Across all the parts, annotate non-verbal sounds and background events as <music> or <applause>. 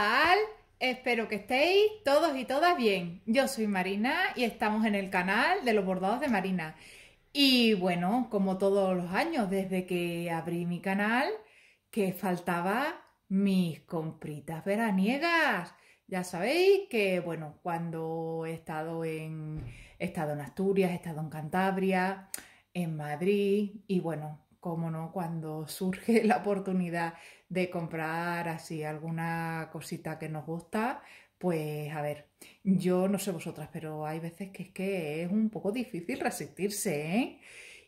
tal? Espero que estéis todos y todas bien. Yo soy Marina y estamos en el canal de los bordados de Marina. Y bueno, como todos los años, desde que abrí mi canal, que faltaba mis compritas veraniegas. Ya sabéis que, bueno, cuando he estado en, estado en Asturias, he estado en Cantabria, en Madrid y, bueno, como no, cuando surge <laughs> la oportunidad de comprar así alguna cosita que nos gusta, pues a ver, yo no sé vosotras, pero hay veces que es que es un poco difícil resistirse, ¿eh?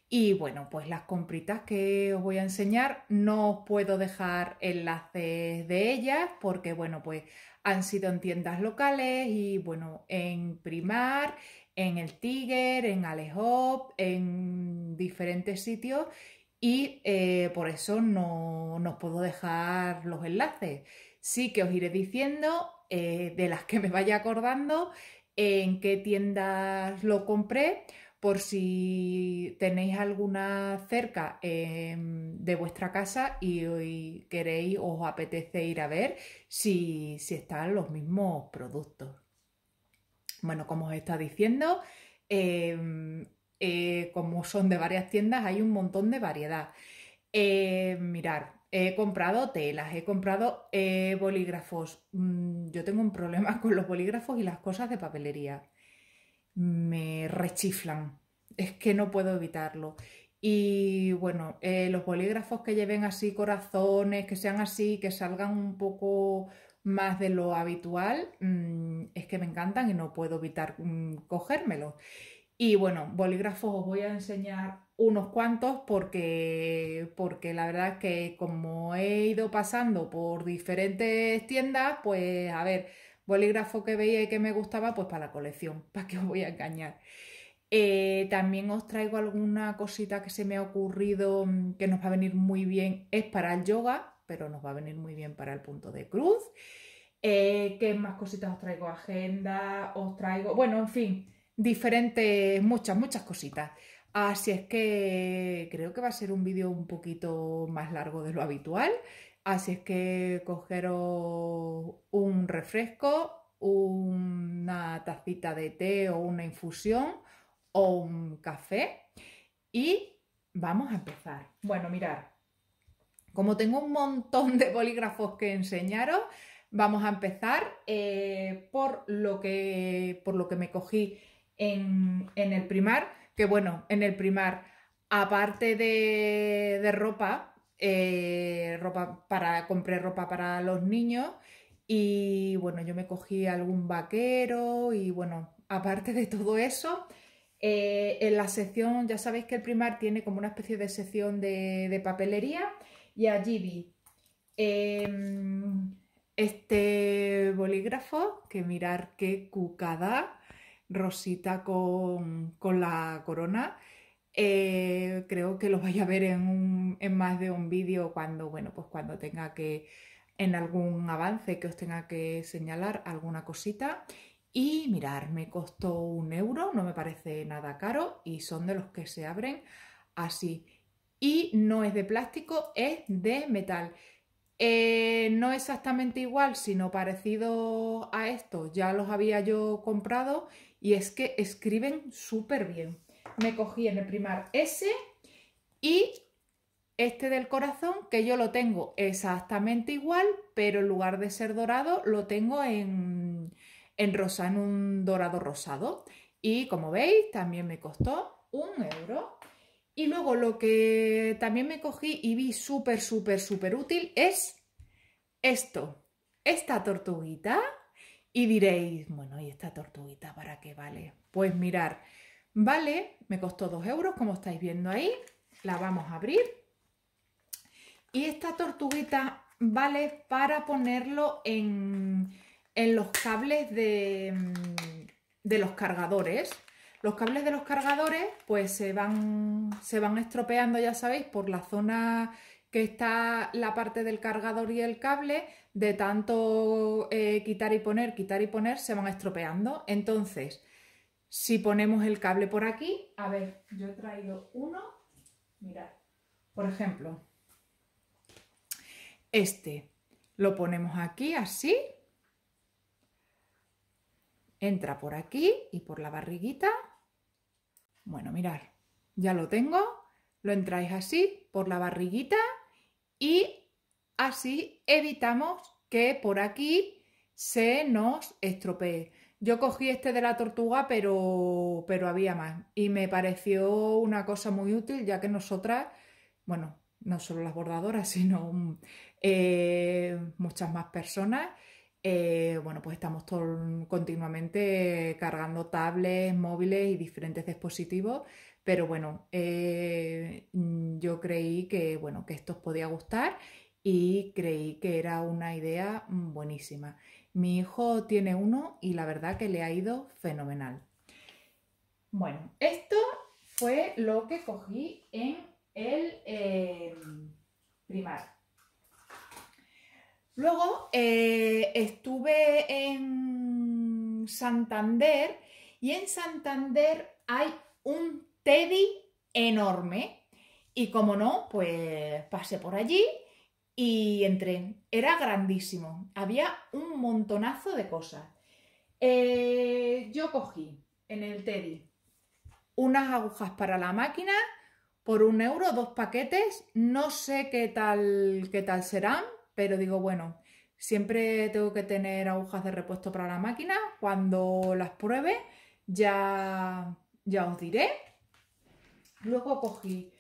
Y bueno, pues las compritas que os voy a enseñar, no os puedo dejar enlaces de ellas porque bueno, pues han sido en tiendas locales y bueno, en Primar, en el Tiger, en Alehop, en diferentes sitios y eh, por eso no, no, puedo dejar los enlaces. Sí que os iré diciendo eh, de las que me vaya acordando en qué tiendas lo compré por si tenéis alguna cerca em, de vuestra casa y, hoy queréis, os apetece ir a ver si, si, están los mismos productos. Bueno, como os está diciendo, em, eh, como son de varias tiendas, hay un montón de variedad. Eh, mirar, he comprado telas, he comprado eh, bolígrafos. Mm, yo tengo un problema <laughs> con los bolígrafos y las cosas de papelería. Me rechiflan. Es que no puedo evitarlo. Y bueno, los bolígrafos que lleven así corazones, que sean así, que salgan un poco más de lo habitual, mm, es que me encantan y no puedo evitar mm, cogérmelos. Y bueno, bolígrafos os voy a enseñar unos cuantos porque, porque la verdad es que como he ido pasando por diferentes tiendas, pues a ver, bolígrafo que veía y que me gustaba, pues para la colección, <laughs> para que os voy a engañar. Eh, también os traigo alguna cosita que se me ha ocurrido mm, que nos va a venir muy bien, es para el yoga, pero nos va a venir muy bien para el punto de cruz. Eh, ¿Qué más cositas os traigo? Agenda, os traigo, bueno, en fin diferentes, muchas, muchas cositas. Así es que creo que va a ser un vídeo un poquito más largo de lo habitual. Así es que cogeros un refresco, una tacita de té o una infusión o un café y vamos a empezar. Bueno, mirar, como tengo un montón de bolígrafos que enseñaros, vamos a empezar eh, por, lo que, por lo que me cogí en, el primar, que bueno, en el primar, aparte de, de ropa, eh, ropa para, compré ropa para los niños y bueno, yo me cogí algún vaquero y bueno, aparte de todo eso, eh, en la sección, ya sabéis que el primar tiene como una especie de sección de, de papelería y allí vi em, este bolígrafo, que mirar qué cucada, rosita con, con la corona. Eh, creo que lo vaya a ver en, en más de un vídeo cuando, bueno, pues cuando tenga que, en algún avance que os tenga que señalar alguna cosita. Y mirar, me costó un euro, no me parece nada caro y son de los que se abren así. Y no es de plástico, es de metal. Eh, no exactamente igual, sino parecido a estos. Ya los había yo comprado y es que escriben súper bien. Me cogí en el primar ese y este del corazón, que yo lo tengo exactamente igual, pero en lugar de ser dorado, lo tengo en, en rosa, en un dorado rosado. Y como veis, también me costó un euro. Y luego lo que también me cogí y vi súper, súper, súper útil es esto, esta tortuguita. Y diréis, bueno, ¿y esta tortuguita para qué vale? Pues mirar, vale, me costó 2 euros, como estáis viendo ahí, la vamos a abrir. Y esta tortuguita vale para ponerlo en, los cables de, mm, de los cargadores, los cables de los cargadores pues se van, se van estropeando, ya sabéis, por la zona que está la parte del cargador y el cable, de tanto eh, quitar y poner, quitar y poner, se van estropeando. Entonces, si ponemos el cable por aquí, a ver, yo he traído uno, mirad, por ejemplo, este, lo ponemos aquí así, Entra por aquí y por la barriguita. Bueno, mirar, ya lo tengo. Lo entráis así por la barriguita y así evitamos que por aquí se nos estropee. Yo cogí este de la tortuga, pero, pero había más. Y me pareció una cosa muy útil, ya que nosotras, bueno, no solo las bordadoras, <laughs> sino eh, muchas más personas, eh, bueno, pues estamos continuamente cargando tablets, móviles y diferentes dispositivos. Pero bueno, eh, mm, yo creí que, bueno, que esto os podía gustar y creí que era una idea buenísima. Mi hijo tiene uno y la verdad que le ha ido fenomenal. Bueno, esto fue lo que cogí en el eh, primar. Luego eh, estuve en Santander y en Santander hay un teddy enorme. Y como no, pues pasé por allí y entré. Era grandísimo, había un montonazo de cosas. Eh, yo cogí en el teddy unas agujas para la máquina por un euro, dos paquetes, no sé qué tal, qué tal serán, pero digo, bueno, siempre tengo que tener agujas de repuesto para la máquina. Cuando las pruebe ya, ya os diré. Luego cogí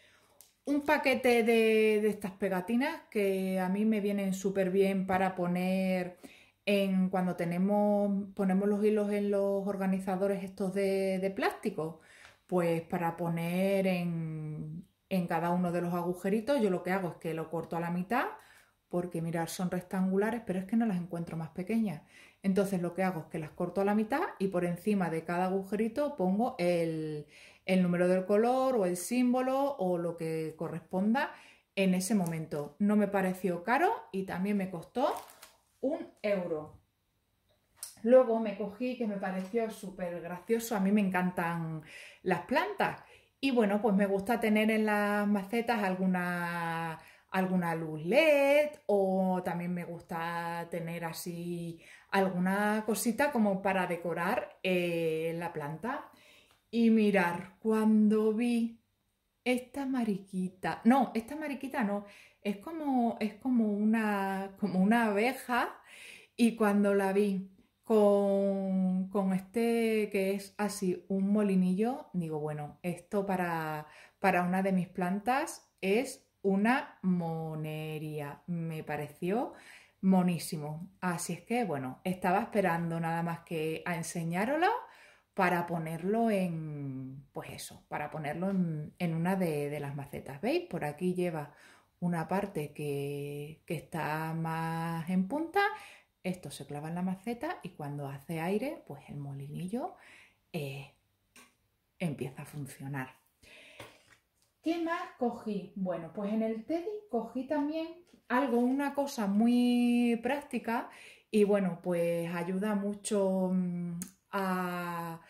un paquete de, estas pegatinas que a mí me vienen súper bien para poner en cuando tenemos, ponemos los hilos en los organizadores estos de, plástico. Pues para poner en, en cada uno de los agujeritos, yo lo que hago es que lo corto a la mitad porque mirar son rectangulares, pero es que no las encuentro más pequeñas. Entonces lo que hago es que las corto a la mitad y por encima de cada agujerito pongo el, el número del color o el símbolo o lo que corresponda en ese momento. No me pareció caro y también me costó un euro. Luego me cogí, que me pareció súper gracioso, a mí me encantan las plantas. Y bueno, pues me gusta tener en las macetas algunas alguna luz LED o también me gusta tener así alguna cosita como para decorar eh, la planta. Y mirar, cuando vi esta mariquita, no, esta mariquita no, es como, es como una, como una abeja y cuando la vi con, con este que es así un molinillo, digo, bueno, esto para, para una de mis plantas es una monería. Me pareció monísimo. Así es que, bueno, estaba esperando nada más que a enseñároslo para ponerlo en, pues eso, para ponerlo en, una de, las macetas. ¿Veis? Por aquí lleva una parte que, está más en punta. Esto se clava en la maceta y cuando hace aire, pues el molinillo eh, empieza a funcionar. ¿Qué más cogí? Bueno, pues en el Teddy cogí también algo, una cosa muy práctica y bueno, pues ayuda mucho mm, a,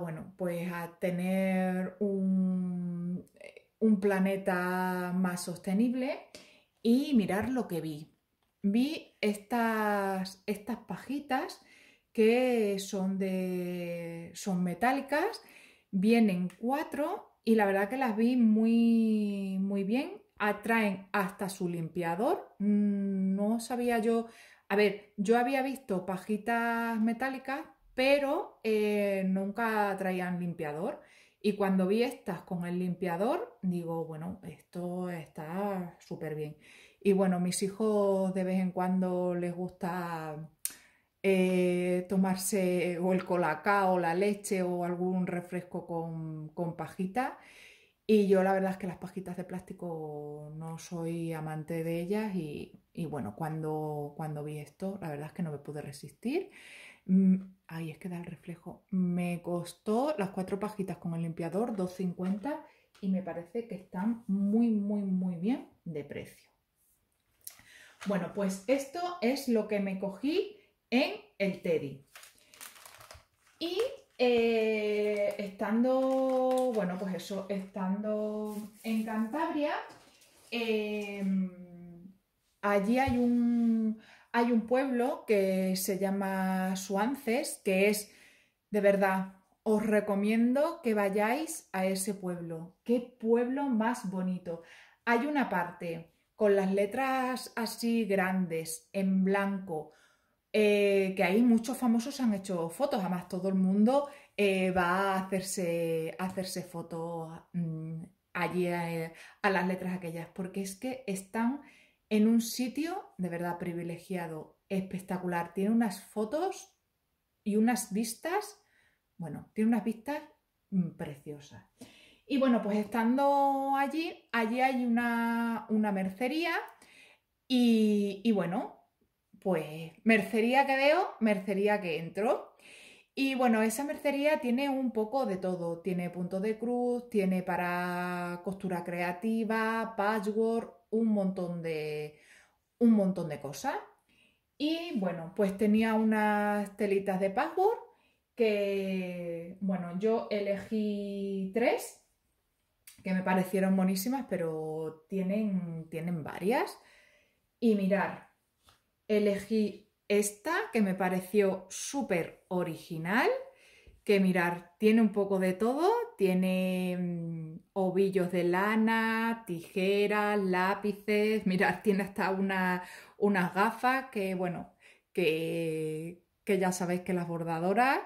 bueno, pues a tener un, un planeta más sostenible y mirar lo que vi. Vi estas, estas pajitas que son, de, son metálicas, vienen cuatro y la verdad que las vi muy, muy bien. Atraen hasta su limpiador. Mm, no sabía yo. A ver, yo había visto pajitas metálicas, pero eh, nunca traían limpiador. Y cuando vi estas con el limpiador, digo, bueno, esto está súper bien. Y bueno, mis hijos de vez en cuando les gusta eh, tomarse o el colacao, la leche o algún refresco con, con pajita. Y yo la verdad es que las pajitas de plástico no soy amante de ellas y, y bueno, cuando, cuando vi esto, la verdad es que no me pude resistir. Mm, Ahí es que da el reflejo. Me costó las cuatro pajitas con el limpiador 2,50 y me parece que están muy, muy, muy bien de precio. Bueno, pues esto es lo que me cogí en el Teddy. Y eh, estando, bueno, pues eso, estando en Cantabria, em, allí hay un, hay un pueblo que se llama Suances, que es, de verdad, os recomiendo que vayáis a ese pueblo. Qué pueblo más bonito. Hay una parte con las letras así grandes, en blanco, eh, que ahí muchos famosos han hecho fotos, además todo el mundo eh, va a hacerse, hacerse fotos mm, allí eh, a, las letras aquellas, porque es que están en un sitio de verdad privilegiado, espectacular, tiene unas fotos y unas vistas, bueno, tiene unas vistas mm, preciosas. Y bueno, pues estando allí, allí hay una, mercería y, y bueno, pues mercería que veo, mercería que entro. Y bueno, esa mercería tiene un poco de todo. Tiene punto de cruz, tiene para costura creativa, patchwork, un montón de, un montón de cosas. Y bueno, pues tenía unas telitas de patchwork que, bueno, yo elegí tres que me parecieron buenísimas, pero tienen, tienen varias. Y mirar, elegí esta que me pareció súper original, que mirar, tiene un poco de todo, tiene mm, ovillos de lana, tijeras, lápices, <laughs> mirar, tiene hasta una, unas gafas que, bueno, que, ya sabéis que las bordadoras...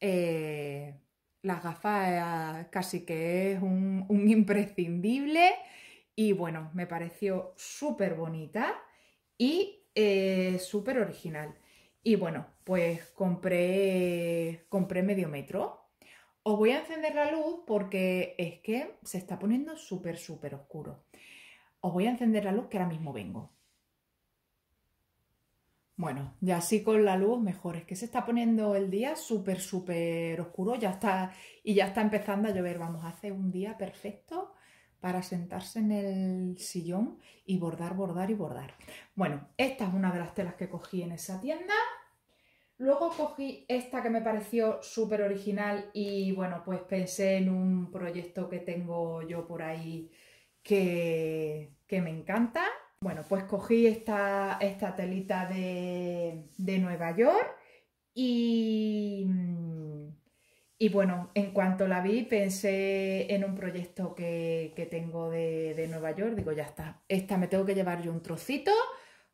Eh, las gafas eh, casi que es un, un, <laughs> imprescindible y bueno, me pareció súper bonita y es eh, súper original. Y bueno, pues compré, compré medio metro. Os voy a encender la luz porque es que se está poniendo súper, súper oscuro. Os voy a encender la luz que ahora mismo vengo. Bueno, ya así con la luz mejor. Es que se está poniendo el día súper, súper oscuro. Ya está, y ya está empezando a llover. Vamos, hace un día perfecto para sentarse en el sillón y bordar, bordar y bordar. Bueno, esta es una de las telas que cogí en esa tienda. Luego cogí esta que me pareció súper original y bueno, pues pensé en un proyecto que tengo yo por ahí que, que me encanta. Bueno, pues cogí esta, esta telita de, de Nueva York y y bueno, en cuanto la vi, pensé en un proyecto que, tengo de, Nueva York. Digo, ya está, esta me tengo que llevar yo un trocito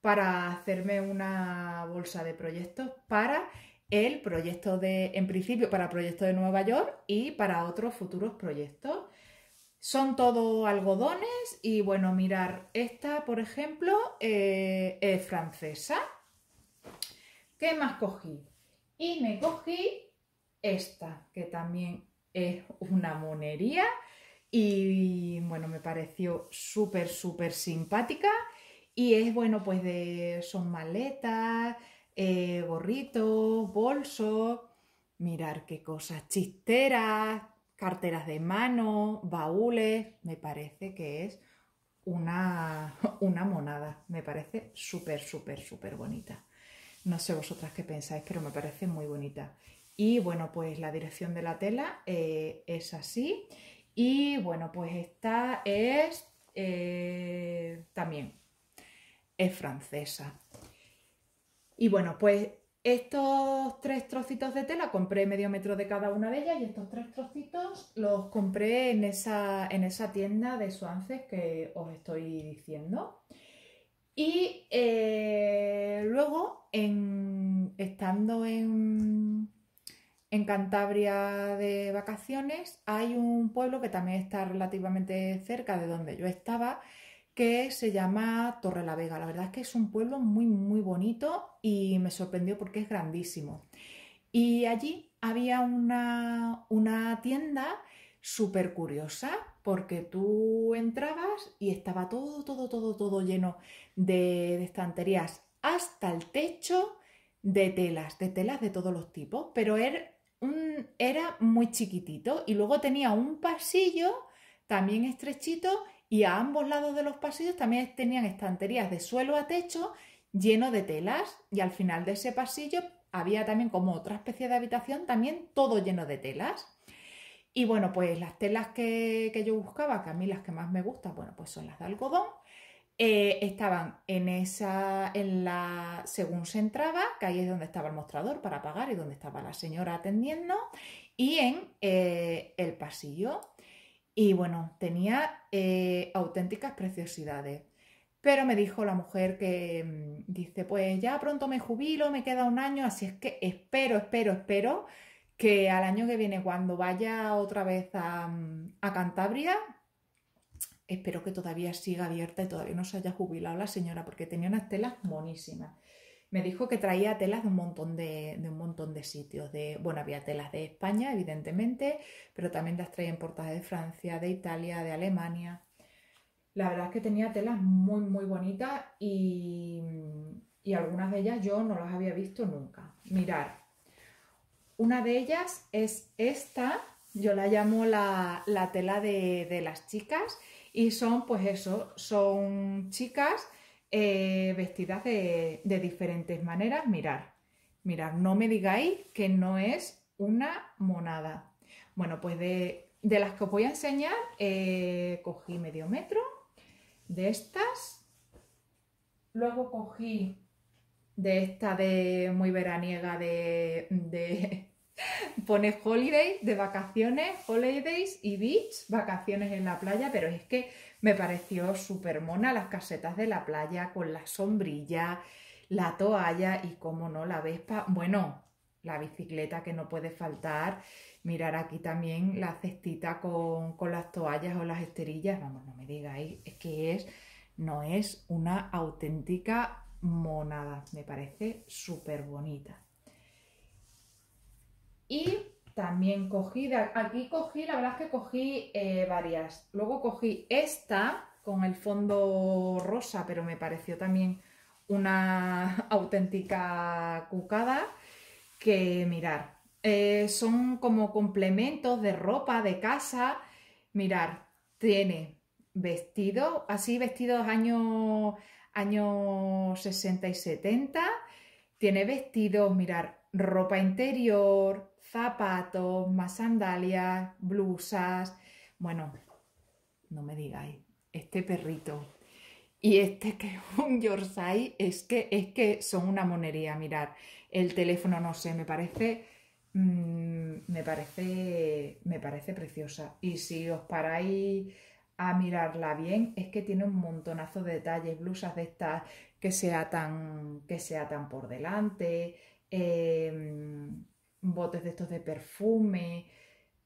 para hacerme una bolsa de proyectos para el proyecto de, en principio, para el proyecto de Nueva York y para otros futuros proyectos. Son todo algodones y bueno, mirar, esta, por ejemplo, eh, es francesa. ¿Qué más cogí? Y me cogí esta, que también es una monería. Y bueno, me pareció súper, súper simpática. Y es bueno, pues de. son maletas, eh, gorritos, bolsos. Mirar qué cosas, chisteras, carteras de mano, baúles. Me parece que es una, <laughs> una monada. Me parece súper, súper, súper bonita. No sé vosotras qué pensáis, pero me parece muy bonita. Y bueno, pues la dirección de la tela eh, es así. Y bueno, pues esta es eh, también, es francesa. Y bueno, pues estos tres trocitos de tela compré medio metro de cada una de ellas y estos tres trocitos los compré en esa, en esa tienda de Suances que os estoy diciendo. Y eh, luego, en, estando en, en Cantabria de vacaciones hay un pueblo que también está relativamente cerca de donde yo estaba, que se llama Torre la Vega. La verdad es que es un pueblo muy, muy bonito y me sorprendió porque es grandísimo. Y allí había una, tienda súper curiosa porque tú entrabas y estaba todo, todo, todo, todo lleno de, estanterías hasta el techo de telas, de telas de todos los tipos, pero él... Er, era muy chiquitito y luego tenía un pasillo también estrechito y a ambos lados de los pasillos también tenían estanterías de suelo a techo lleno de telas y al final de ese pasillo había también como otra especie de habitación también todo lleno de telas. Y bueno, pues las telas que, que yo buscaba, que a mí las que más me gustan, bueno, pues son las de algodón eh, estaban en esa, en la, según se entraba, que ahí es donde estaba el mostrador para pagar y donde estaba la señora atendiendo, y en eh, el pasillo. Y bueno, tenía eh, auténticas preciosidades. Pero me dijo la mujer que mm, dice, pues ya pronto me jubilo, me queda un año, así es que espero, espero, espero que al año que viene, cuando vaya otra vez a mm, Cantabria, espero que todavía siga abierta y todavía no se haya jubilado la señora porque tenía unas telas monísimas. Me dijo que traía telas de un montón de, un montón de sitios. De, bueno, había telas de España, evidentemente, pero también las traía importadas de Francia, de Italia, de Alemania. La verdad es que tenía telas muy, muy bonitas y, algunas de ellas yo no las había visto nunca. Mirar, una de ellas es esta, yo la llamo la, tela de las chicas y son pues eso, son chicas eh, vestidas de, diferentes maneras. Mirar, mirad, no me digáis que no es una monada. Bueno, pues de, las que os voy a enseñar, eh, cogí medio metro de estas, luego cogí de esta de muy veraniega de pone holidays de vacaciones, holidays y beach, vacaciones en la playa, pero es que me pareció súper mona las casetas de la playa con la sombrilla, la toalla y, como no, la vespa. Bueno, la bicicleta que no puede faltar. Mirar aquí también la cestita con, con las toallas o las esterillas. Vamos, no me digáis, es que es, no es una auténtica monada. Me parece súper bonita. Y también cogí, aquí cogí, la verdad es que cogí eh, varias. Luego cogí esta con el fondo rosa, pero me pareció también una <laughs> auténtica cucada que mirar. Eh, son como complementos de ropa, de casa. Mirar, tiene vestidos, así vestidos años años 60 y 70. Tiene vestidos, mirar, ropa interior, zapatos, más sandalias, blusas. Bueno, no me digáis, este perrito y este que es un Yorkshire es que, es que son una monería, mirar El teléfono, no sé, me parece... Mm, me parece... me parece preciosa. Y si os paráis a mirarla bien, es que tiene un montonazo de detalles, blusas de estas que sea tan, que por delante... Eh, botes de estos de perfume,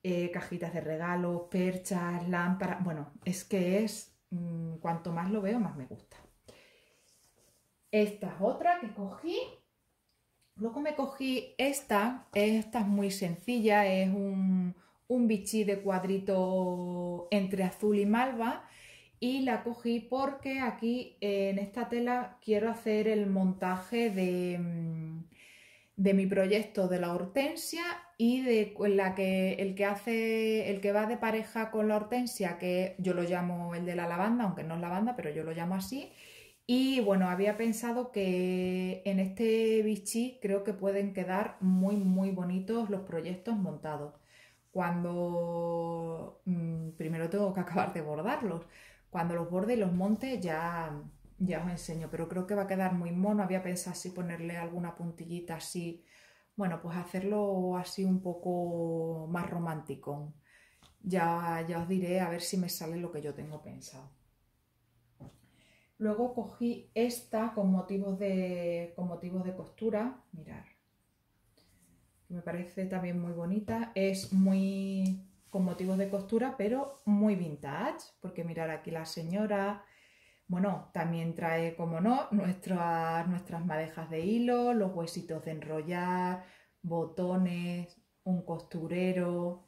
eh, cajitas de regalos, perchas, lámparas. Bueno, es que es, mm, cuanto más lo veo, más me gusta. Esta es otra que cogí. Luego me cogí esta, esta es muy sencilla, es un, un bichí de cuadrito entre azul y malva y la cogí porque aquí en esta tela quiero hacer el montaje de, mm, de mi proyecto de la hortensia y de la que el que hace el que va de pareja con la hortensia que yo lo llamo el de la lavanda aunque no es lavanda pero yo lo llamo así y bueno había pensado que en este bichí creo que pueden quedar muy muy bonitos los proyectos montados cuando mm, primero tengo que <laughs> acabar de bordarlos cuando los borde y los monte ya ya os enseño, pero creo que va a quedar muy mono. Había pensado si ponerle alguna puntillita así. Bueno, pues hacerlo así un poco más romántico. Ya, ya os diré a ver si me sale lo que yo tengo pensado. Luego cogí esta con motivos de, con motivos de costura. Mirar. Me parece también muy bonita. Es muy con motivos de costura, pero muy vintage. Porque mirar aquí la señora bueno, también trae, como no, nuestras, nuestras madejas de hilo, los huesitos de enrollar, botones, un costurero.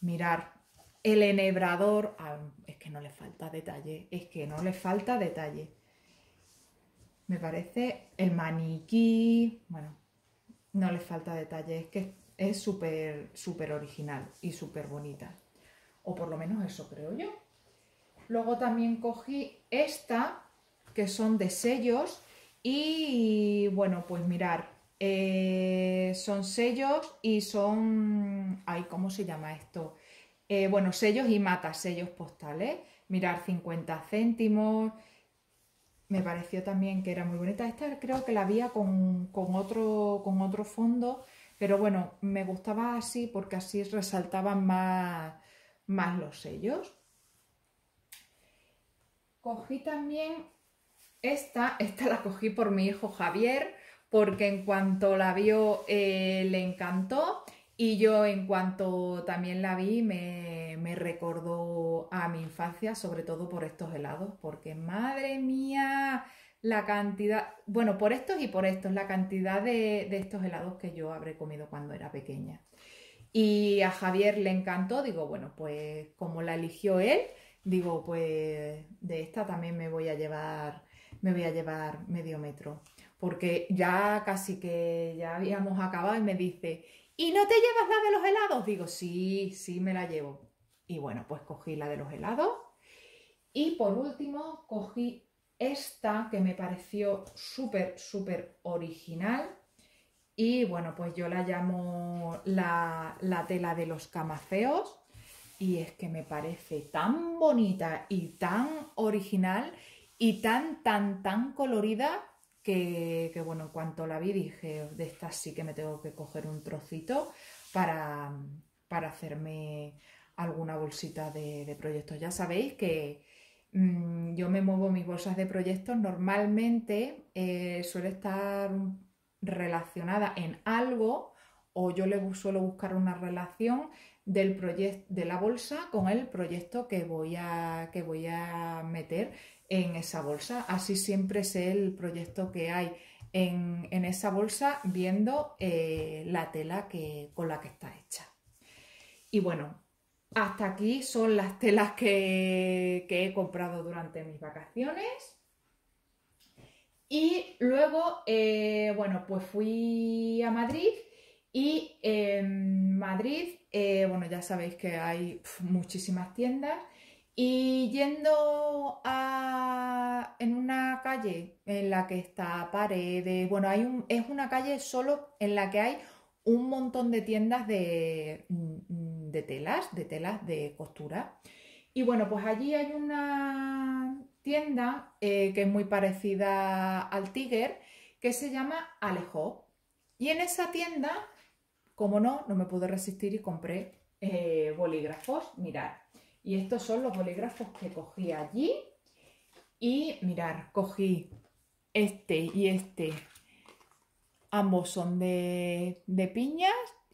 Mirar, el enhebrador, ah, es que no le falta detalle, es que no le falta detalle. Me parece el maniquí, bueno, no le falta detalle, es que es súper, súper original y súper bonita. O por lo menos eso creo yo. Luego también cogí esta, que son de sellos. Y bueno, pues mirar, eh, son sellos y son... Ay, ¿cómo se llama esto? Eh, bueno, sellos y matas, sellos postales. Mirar 50 céntimos. Me pareció también que era muy bonita. Esta creo que la había con, otro, con otro fondo. Pero bueno, me gustaba así porque así resaltaban más, más los sellos. Cogí también esta, esta la cogí por mi hijo Javier, porque en cuanto la vio eh, le encantó y yo en cuanto también la vi me, recordó a mi infancia, sobre todo por estos helados, porque madre mía, la cantidad, bueno, por estos y por estos, la cantidad de, de estos helados que yo habré comido cuando era pequeña. Y a Javier le encantó, digo, bueno, pues como la eligió él, digo, pues de esta también me voy a llevar, me voy a llevar medio metro. Porque ya casi que ya habíamos acabado y me dice, ¿y no te llevas la de los helados? Digo, sí, sí me la llevo. Y bueno, pues cogí la de los helados. Y por último, cogí esta que me pareció súper, súper original. Y bueno, pues yo la llamo la, tela de los camaceos. Y es que me parece tan bonita y tan original y tan, tan, tan colorida que, bueno, en cuanto la vi dije, de estas sí que me tengo que coger un trocito para, para hacerme alguna bolsita de, proyectos. Ya sabéis que, mm, yo me muevo mis bolsas de proyectos, normalmente eh, suele estar relacionada en algo o yo le suelo buscar una relación del proyecto de la bolsa con el proyecto que voy a que voy a meter en esa bolsa. Así siempre sé el proyecto que hay en, esa bolsa viendo eh, la tela que, con la que está hecha. Y bueno, hasta aquí son las telas que, he comprado durante mis vacaciones. Y luego, eh, bueno, pues fui a Madrid y en Madrid eh, bueno, ya sabéis que hay muchísimas tiendas. Y yendo a, en una calle en la que está paredes, bueno, hay un, es una calle solo en la que hay un montón de tiendas de, mm, de telas, de telas de costura. Y bueno, pues allí hay una tienda eh, que es muy parecida al Tiger, que se llama Alejo. Y en esa tienda como no, no me pude resistir y compré eh, bolígrafos, mirad. Y estos son los bolígrafos que cogí allí. Y mirar, cogí este y este. Ambos son de, piñas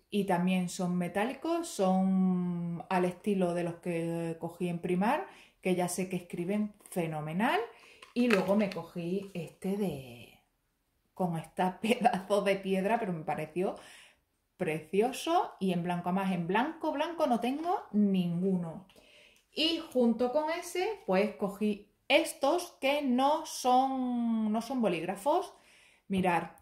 y también son metálicos, son al estilo de los que cogí en primar, que ya sé que escriben fenomenal. Y luego me cogí este de con esta <laughs> pedazo de piedra, pero me pareció precioso y en blanco. más en blanco, blanco no tengo ninguno. Y junto con ese, pues cogí estos que no son, no son bolígrafos. Mirar,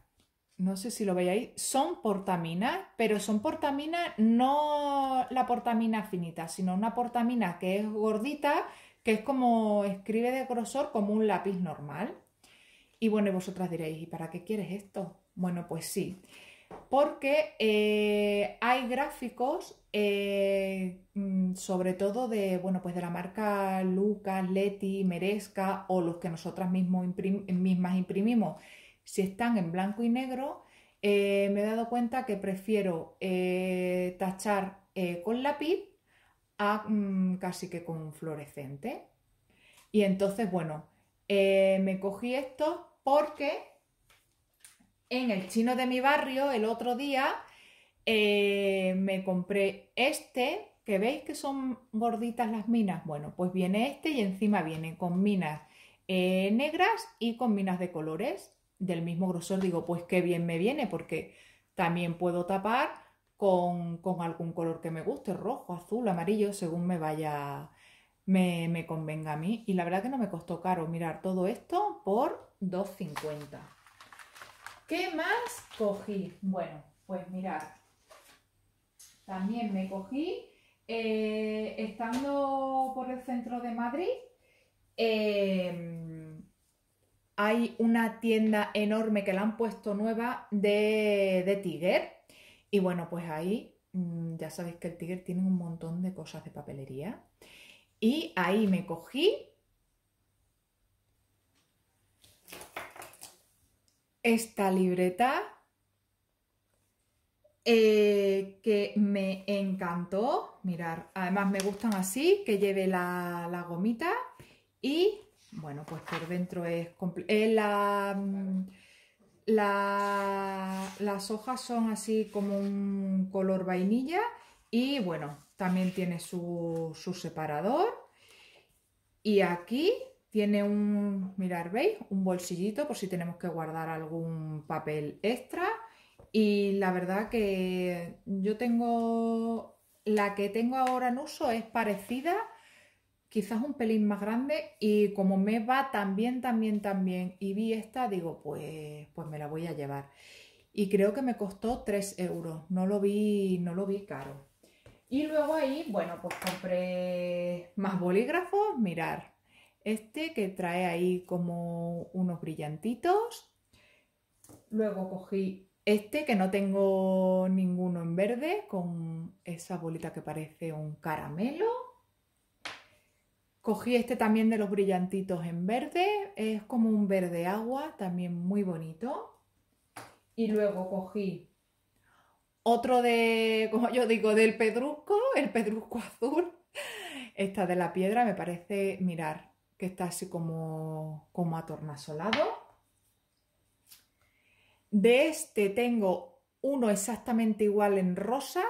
no sé si lo veis ahí, son portaminas, pero son portamina, no la portamina finita, sino una portamina que es gordita, que es como escribe de grosor como un lápiz normal. Y bueno, vosotras diréis, ¿y para qué quieres esto? Bueno, pues sí porque eh, hay gráficos, eh, mm, sobre todo de, bueno, pues de la marca Lucas, Leti, Merezca o los que nosotras mismas imprimimos, si están en blanco y negro, eh, me he dado cuenta que prefiero tachar con lápiz a mm, casi que con un fluorescente. Y entonces, bueno, me cogí esto porque en el chino de mi barrio el otro día eh, me compré este, que veis que son gorditas las minas. Bueno, pues viene este y encima viene con minas eh, negras y con minas de colores del mismo grosor. Digo, pues qué bien me viene porque también puedo tapar con, algún color que me guste, rojo, azul, amarillo, según me vaya, me, me, convenga a mí. Y la verdad que no me costó caro mirar todo esto por 2,50. ¿Qué más cogí? Bueno, pues mirad, también me cogí eh, estando por el centro de Madrid. Em, hay una tienda enorme que la han puesto nueva de, de Tiger. Y bueno, pues ahí mm, ya sabéis que el Tiger tiene un montón de cosas de papelería. Y ahí me cogí esta libreta eh, que me encantó. Mirar, además me gustan así, que lleve la, gomita y bueno, pues por dentro es... Eh, mm, la, las hojas son así como un color vainilla y bueno, también tiene su, su separador. Y aquí tiene un, mirar, ¿veis? Un bolsillito por si tenemos que guardar algún papel extra. Y la verdad que yo tengo, la que tengo ahora en uso es parecida, quizás un pelín más grande y como me va también, también, también y vi esta, digo, pues, pues me la voy a llevar. Y creo que me costó 3 euros, no lo vi, no lo vi caro. Y luego ahí, bueno, pues compré más bolígrafos, mirar, este que trae ahí como unos brillantitos. Luego cogí este que no tengo ninguno en verde con esa bolita que parece un caramelo. Cogí este también de los brillantitos en verde. Es como un verde agua, también muy bonito. Y luego cogí otro de, como yo digo, del pedrusco, el pedrusco <laughs> azul. Esta de la piedra me parece, mirar, que está así como, como atornasolado. De este tengo uno exactamente igual en rosa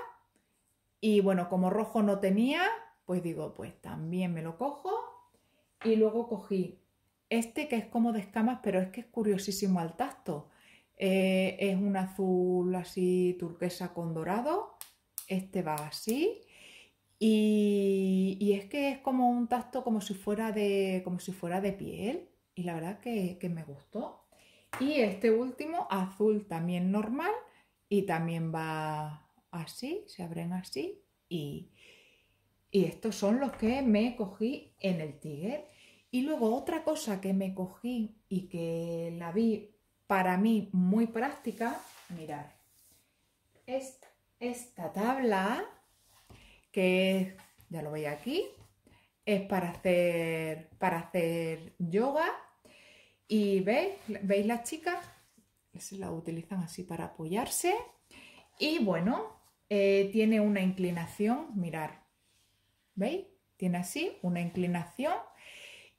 y bueno, como rojo no tenía, pues digo, pues también me lo cojo. Y luego cogí este que es como de escamas, pero es que es curiosísimo al tacto. Eh, es un azul así turquesa con dorado. Este va así. Y, es que es como un tacto como si fuera de, como si fuera de piel. Y la verdad que, me gustó. Y este último, azul también normal. Y también va así, se abren así. Y, estos son los que me cogí en el Tiger. Y luego otra cosa que me cogí y que la vi para mí muy práctica, mirar, es esta tabla que ya lo veis aquí, es para hacer, para hacer yoga. Y veis, veis las chicas, se la utilizan así para apoyarse. Y bueno, eh, tiene una inclinación, mirar, ¿veis? Tiene así una inclinación.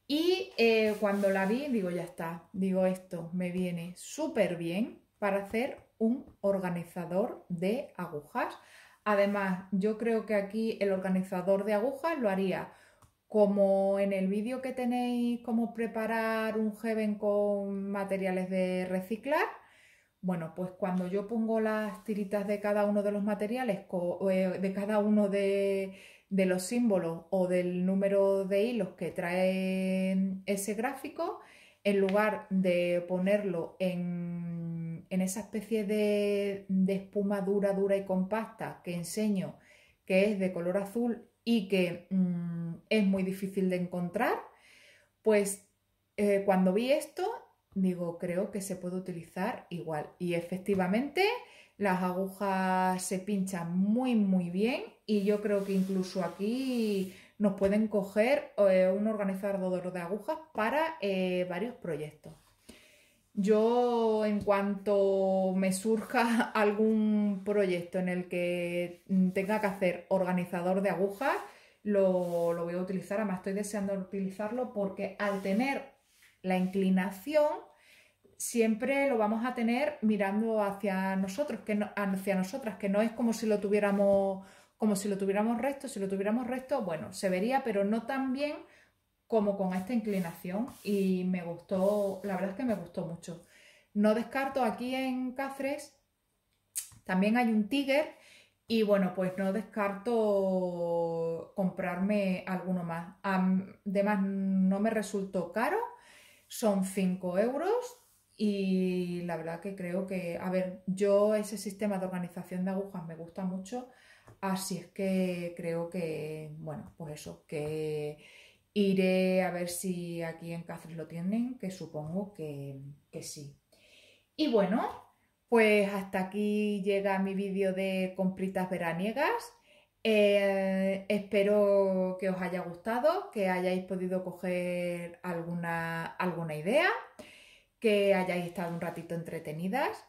Y eh, cuando la vi, digo, ya está, digo, esto me viene súper bien para hacer un organizador de agujas Además, yo creo que aquí el organizador de agujas lo haría como en el vídeo que tenéis cómo preparar un heaven con materiales de reciclar. Bueno, pues cuando yo pongo las tiritas de cada uno de los materiales, eh, de cada uno de, de los símbolos o del número de hilos que trae ese gráfico, en lugar de ponerlo en en esa especie de, espuma dura, dura y compacta que enseño, que es de color azul y que mm, es muy difícil de encontrar, pues eh, cuando vi esto, digo, creo que se puede utilizar igual. Y efectivamente, las agujas se pinchan muy, muy bien y yo creo que incluso aquí nos pueden coger eh, un organizador de agujas para eh, varios proyectos. Yo en cuanto me surja <laughs> algún proyecto en el que tenga que hacer organizador de agujas, lo, voy a utilizar, además estoy deseando utilizarlo porque al tener la inclinación siempre lo vamos a tener mirando hacia nosotros, que hacia nosotras, que no es como si lo tuviéramos como si lo tuviéramos recto, si lo tuviéramos recto, bueno, se vería, pero no tan bien como con esta inclinación y me gustó, la verdad es que me gustó mucho. No descarto aquí en Cáceres, también hay un Tiger y bueno, pues no descarto comprarme alguno más. Además, no me resultó caro, son 5 euros y la verdad que creo que, a ver, yo ese sistema de organización de agujas me gusta mucho, así es que creo que, bueno, pues eso, que Iré a ver si aquí en Cáceres lo tienen, que supongo que, sí. Y bueno, pues hasta aquí llega mi vídeo de compritas veraniegas. Eh, espero que os haya gustado, que hayáis podido coger alguna, alguna idea, que hayáis estado un ratito entretenidas,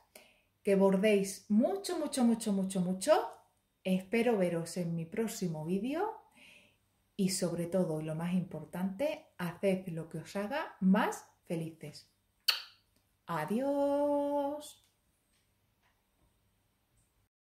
que bordéis mucho, mucho, mucho, mucho, mucho. Espero veros en mi próximo vídeo y sobre todo, y lo más importante, haced lo que os haga más felices. Adiós.